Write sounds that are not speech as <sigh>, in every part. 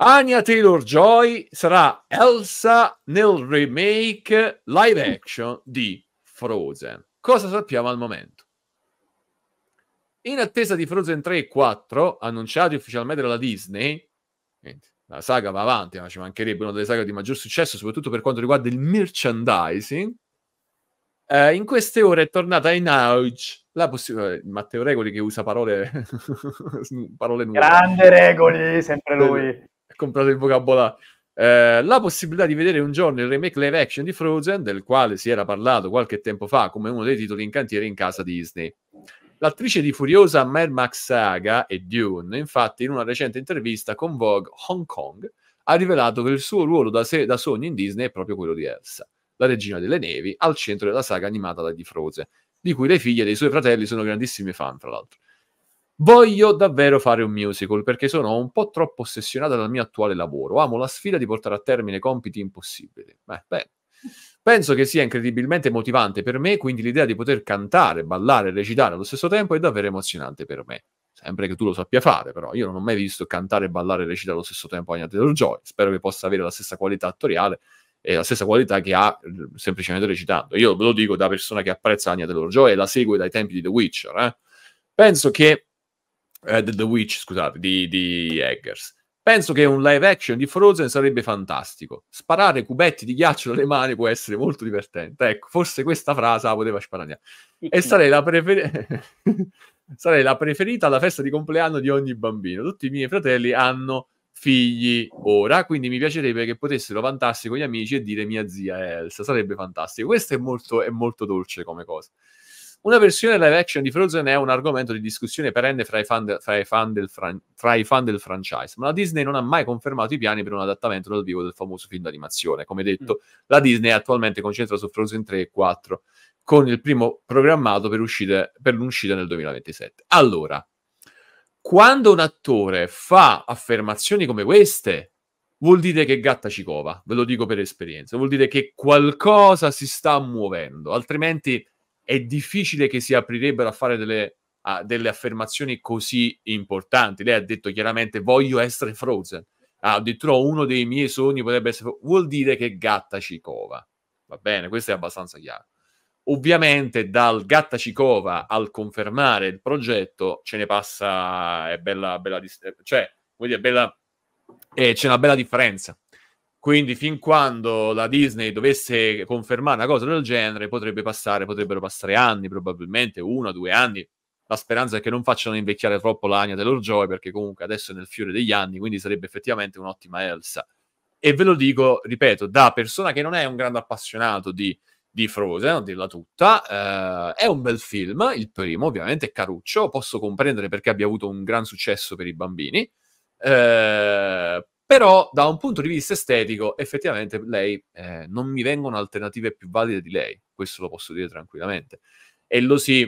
Anya Taylor-Joy sarà Elsa nel remake live action di Frozen. Cosa sappiamo al momento? In attesa di Frozen 3 e 4, annunciati ufficialmente dalla Disney, la saga va avanti, ma ci mancherebbe una delle saghe di maggior successo, soprattutto per quanto riguarda il merchandising, eh, in queste ore è tornata in auge la possibilità. Eh, Matteo Regoli che usa parole, <laughs> parole nuove. Grande Regoli, sempre lui comprato il vocabolario. Eh, la possibilità di vedere un giorno il remake live action di Frozen, del quale si era parlato qualche tempo fa come uno dei titoli in cantiere in casa Disney. L'attrice di Furiosa Mad Max Saga e Dune, infatti, in una recente intervista con Vogue Hong Kong, ha rivelato che il suo ruolo da, se- da sogno in Disney è proprio quello di Elsa, la regina delle nevi, al centro della saga animata da di Frozen, di cui le figlie dei suoi fratelli sono grandissime fan, tra l'altro. Voglio davvero fare un musical perché sono un po' troppo ossessionata dal mio attuale lavoro. Amo la sfida di portare a termine compiti impossibili. Beh, beh. Penso che sia incredibilmente motivante per me, quindi l'idea di poter cantare, ballare e recitare allo stesso tempo è davvero emozionante per me. Sempre che tu lo sappia fare, però io non ho mai visto cantare, ballare e recitare allo stesso tempo Anya Taylor Joy. Spero che possa avere la stessa qualità attoriale e la stessa qualità che ha semplicemente recitando. Io ve lo dico da persona che apprezza Anya Taylor Joy e la segue dai tempi di The Witcher. Eh. Penso che eh, The Witch, scusate, di, di Eggers. Penso che un live action di Frozen sarebbe fantastico. Sparare cubetti di ghiaccio dalle mani può essere molto divertente. Ecco, forse questa frase la poteva sparare. E sarei la, prefer- <laughs> sarei la preferita alla festa di compleanno di ogni bambino. Tutti i miei fratelli hanno figli ora, quindi mi piacerebbe che potessero vantarsi con gli amici e dire mia zia Elsa. Sarebbe fantastico. Questo è molto, è molto dolce come cosa. Una versione live action di Frozen è un argomento di discussione perenne fra i fan, de- fra i fan, del, fran- fra i fan del, franchise, ma la Disney non ha mai confermato i piani per un adattamento dal vivo del famoso film d'animazione. Come detto, mm. la Disney attualmente concentra su Frozen 3 e 4, con il primo programmato per, uscite, per l'uscita nel 2027. Allora, quando un attore fa affermazioni come queste, vuol dire che gatta ci cova, ve lo dico per esperienza, vuol dire che qualcosa si sta muovendo, altrimenti è difficile che si aprirebbero a fare delle, a, delle affermazioni così importanti. Lei ha detto chiaramente voglio essere Frozen. Ah, addirittura uno dei miei sogni potrebbe essere... Vuol dire che gatta ci cova. Va bene, questo è abbastanza chiaro. Ovviamente dal gatta ci cova al confermare il progetto ce ne passa, è bella, bella, cioè, vuol dire, bella, eh, c'è una bella differenza quindi fin quando la Disney dovesse confermare una cosa del genere, potrebbe passare, potrebbero passare anni, probabilmente uno, o due anni. La speranza è che non facciano invecchiare troppo l'Ania dell'Orjoy, perché comunque adesso è nel fiore degli anni, quindi sarebbe effettivamente un'ottima Elsa. E ve lo dico, ripeto, da persona che non è un grande appassionato di, di Frozen, a dirla tutta, eh, è un bel film, il primo ovviamente è caruccio, posso comprendere perché abbia avuto un gran successo per i bambini, eh, però da un punto di vista estetico, effettivamente lei eh, non mi vengono alternative più valide di lei, questo lo posso dire tranquillamente. E lo si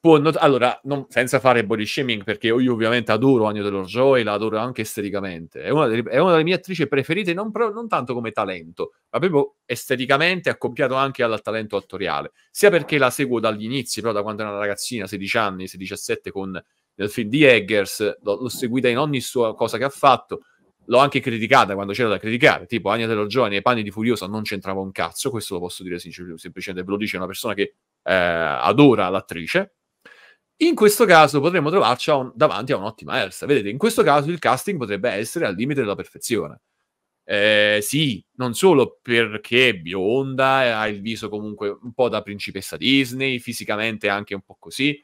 può not- allora, non, senza fare body shaming, perché io ovviamente adoro Agno Delor Joy, la adoro anche esteticamente. È una, delle, è una delle mie attrici preferite, non, pro- non tanto come talento, ma proprio esteticamente, accoppiato anche al talento attoriale. Sia perché la seguo dagli inizi, però da quando era una ragazzina, 16 anni, 16-17, con nel film di Eggers, l'ho, l'ho seguita in ogni sua cosa che ha fatto l'ho anche criticata quando c'era da criticare, tipo Agna Taylor Joy nei panni di Furioso non c'entrava un cazzo, questo lo posso dire semplicemente, ve lo dice una persona che eh, adora l'attrice. In questo caso potremmo trovarci a un, davanti a un'ottima Elsa. Vedete, in questo caso il casting potrebbe essere al limite della perfezione. Eh, sì, non solo perché è bionda, ha il viso comunque un po' da principessa Disney, fisicamente anche un po' così,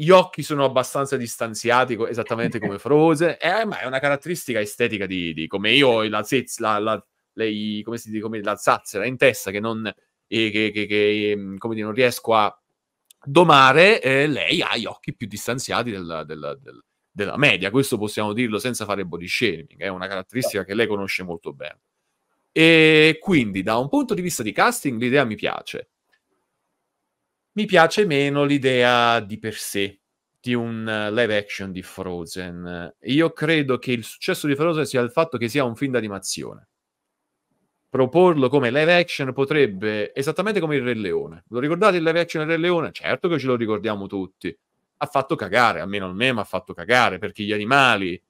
gli occhi sono abbastanza distanziati, esattamente come <laughs> Frozen, eh, ma è una caratteristica estetica di, di come io ho la, zez, la, la, lei, come si dice, come la zazzera in testa che non, eh, che, che, che, ehm, come dire, non riesco a domare, eh, lei ha gli occhi più distanziati della, della, della, della, media, questo possiamo dirlo senza fare body shaming, è una caratteristica che lei conosce molto bene. E quindi da un punto di vista di casting l'idea mi piace mi piace meno l'idea di per sé di un eh, live action di Frozen. Io credo che il successo di Frozen sia il fatto che sia un film d'animazione. Proporlo come live action potrebbe, esattamente come il Re Leone. Lo ricordate il live action del Re Leone? Certo che ce lo ricordiamo tutti. Ha fatto cagare, almeno il meme ha fatto cagare, perché gli animali,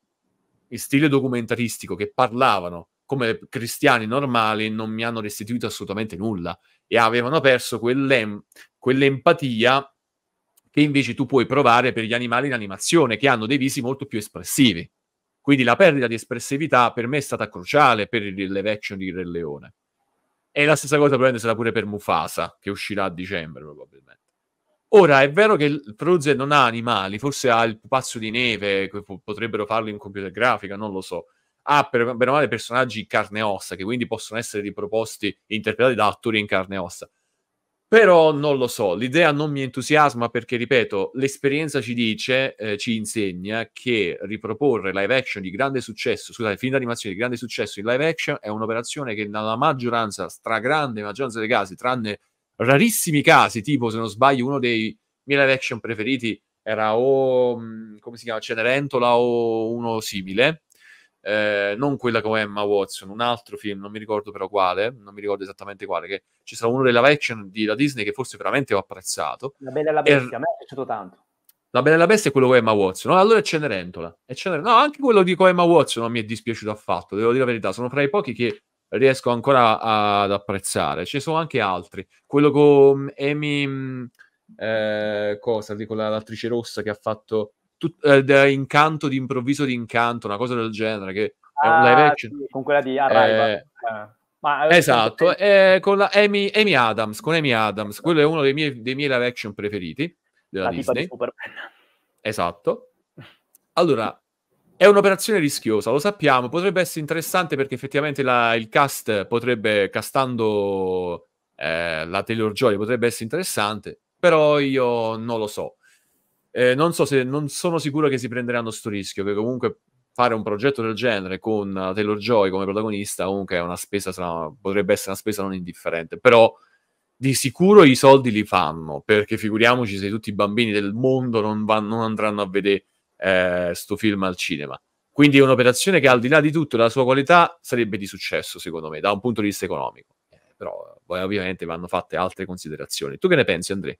il stile documentaristico che parlavano, come cristiani normali non mi hanno restituito assolutamente nulla e avevano perso quell'em- quell'empatia che invece tu puoi provare per gli animali in animazione che hanno dei visi molto più espressivi. Quindi la perdita di espressività per me è stata cruciale per il live action di Re Leone. E la stessa cosa probabilmente sarà pure per Mufasa, che uscirà a dicembre probabilmente. Ora, è vero che il Frozen non ha animali, forse ha il pupazzo di neve, potrebbero farlo in computer grafica, non lo so ha per, bene o male personaggi in carne e ossa, che quindi possono essere riproposti, interpretati da attori in carne e ossa. Però non lo so, l'idea non mi entusiasma perché, ripeto, l'esperienza ci dice, eh, ci insegna che riproporre live action di grande successo, scusate, film d'animazione di grande successo in live action è un'operazione che nella maggioranza, stragrande maggioranza dei casi, tranne rarissimi casi, tipo se non sbaglio uno dei miei live action preferiti era o, mm, come si chiama, Cenerentola o uno simile, eh, non quella con Emma Watson, un altro film, non mi ricordo però quale, non mi ricordo esattamente quale, che ci sarà uno dei live action di, da Disney che forse veramente ho apprezzato. La Bella e la Bestia, e... a me è piaciuto tanto. La Bella e la Bestia è quello con Emma Watson, allora è Cenerentola. è Cenerentola. No, anche quello di con Emma Watson non mi è dispiaciuto affatto, devo dire la verità, sono fra i pochi che riesco ancora ad apprezzare. Ce ne sono anche altri, quello con Amy... Mm, eh, cosa, dico l'attrice rossa che ha fatto tut- eh, incanto d'improvviso di incanto, una cosa del genere, che ah, è un live ah, action. Sì, con quella di Arrival. Eh, eh ma, esatto, eh, con la Amy, Amy, Adams, con Amy Adams, quello è uno dei miei, dei miei live action preferiti della Disney. Di Superman. esatto. Allora, è un'operazione rischiosa, lo sappiamo, potrebbe essere interessante perché effettivamente la, il cast potrebbe, castando eh, la Taylor Joy, potrebbe essere interessante, però io non lo so. Eh, non, so se, non sono sicuro che si prenderanno sto rischio, che comunque fare un progetto del genere con eh, Taylor Joy come protagonista comunque è una spesa, sarà, potrebbe essere una spesa non indifferente, però di sicuro i soldi li fanno, perché figuriamoci se tutti i bambini del mondo non, vanno, non andranno a vedere eh, film al cinema. Quindi è un'operazione che al di là di tutto la sua qualità sarebbe di successo, secondo me, da un punto di vista economico. Eh, però poi ovviamente vanno fatte altre considerazioni. Tu che ne pensi, Andrea?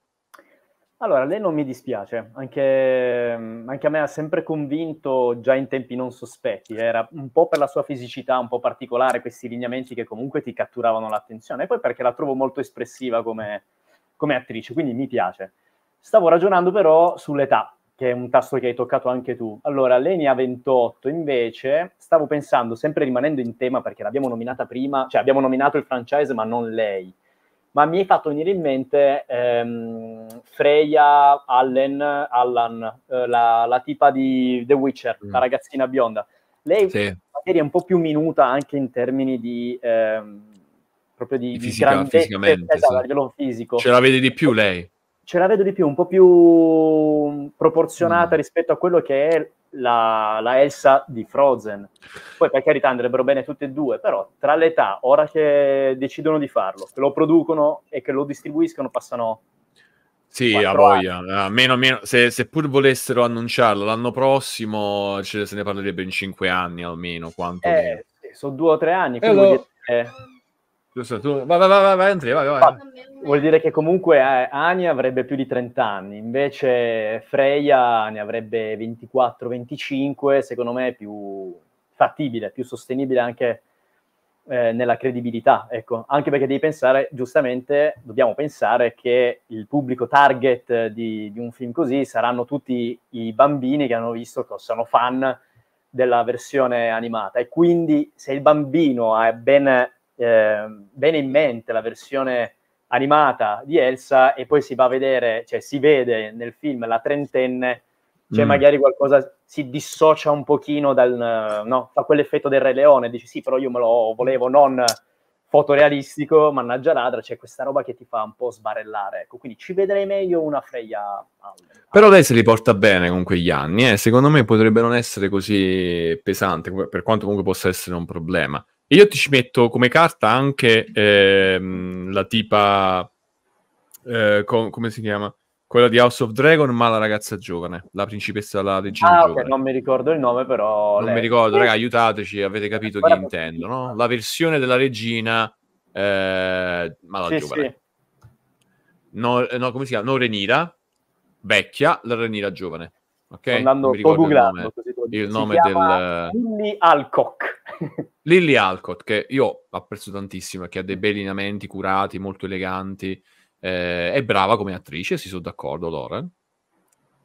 Allora, lei non mi dispiace, anche, mm, anche, a me ha sempre convinto già in tempi non sospetti, era un po' per la sua fisicità un po' particolare, questi lineamenti che comunque ti catturavano l'attenzione, e poi perché la trovo molto espressiva come, come attrice, quindi mi piace. Stavo ragionando però sull'età, che è un tasto che hai toccato anche tu. Allora, lei ne ha 28, invece stavo pensando, sempre rimanendo in tema perché l'abbiamo nominata prima, cioè abbiamo nominato il franchise ma non lei, ma mi hai fatto venire in mente ehm, Freya Allen, Allan, eh, la, la, tipa di The Witcher, mm. la ragazzina bionda. Lei sì. è un po' più minuta anche in termini di... Ehm, proprio di, di, fisica, di grande... fisicamente, esatto, fisico. Ce la vede di più lei? Ce la vedo di più, un po' più mm, proporzionata mm. rispetto a quello che è la, la, Elsa di Frozen. Poi per carità andrebbero bene tutte e due, però tra l'età, ora che decidono di farlo, che lo producono e che lo distribuiscono, passano... Sì, a voglia. A ah, meno, meno, se, se, pur volessero annunciarlo l'anno prossimo, ce, se ne parlerebbe in cinque anni almeno. eh, sono due o tre anni. Quindi, eh, eh. Giusto, tu... Vai, vai, vai, vai, Andrea, vai, vai. Vuol dire che comunque eh, Ania avrebbe più di 30 anni, invece Freya ne avrebbe 24-25, secondo me è più fattibile, più sostenibile anche eh, nella credibilità, ecco, anche perché devi pensare, giustamente, dobbiamo pensare che il pubblico target di, di un film così saranno tutti i bambini che hanno visto, che sono fan della versione animata e quindi se il bambino è ben bene ehm, in mente la versione animata di Elsa e poi si va a vedere, cioè si vede nel film la trentenne, cioè mm. magari qualcosa si dissocia un pochino dal, no, fa quell'effetto del Re Leone, dici sì, però io me lo volevo non fotorealistico, mannaggia ladra, c'è questa roba che ti fa un po' sbarellare, ecco, quindi ci vedrei meglio una Freya. Però lei se li porta bene con quegli anni, eh? secondo me potrebbe non essere così pesante, per quanto comunque possa essere un problema. E io ti ci metto come carta anche ehm, la tipa, eh, com- come si chiama? Quella di House of Dragon, ma la ragazza giovane, la principessa, della regina ah, ok, non mi ricordo il nome, però... Non lei. mi ricordo, raga, eh. aiutateci, avete capito Guarda, intendo, no? La versione della regina, eh, ma la sì, giovane. Sì. No, eh, no, come si chiama? No, Renira, vecchia, la Renira giovane. Ok? Sto andando, sto googlando. Il nome, il nome del... Lily Alcock. Lily Alcott, che io apprezzo tantissimo, che ha dei bei lineamenti curati, molto eleganti, eh, è brava come attrice, si sono d'accordo Lauren,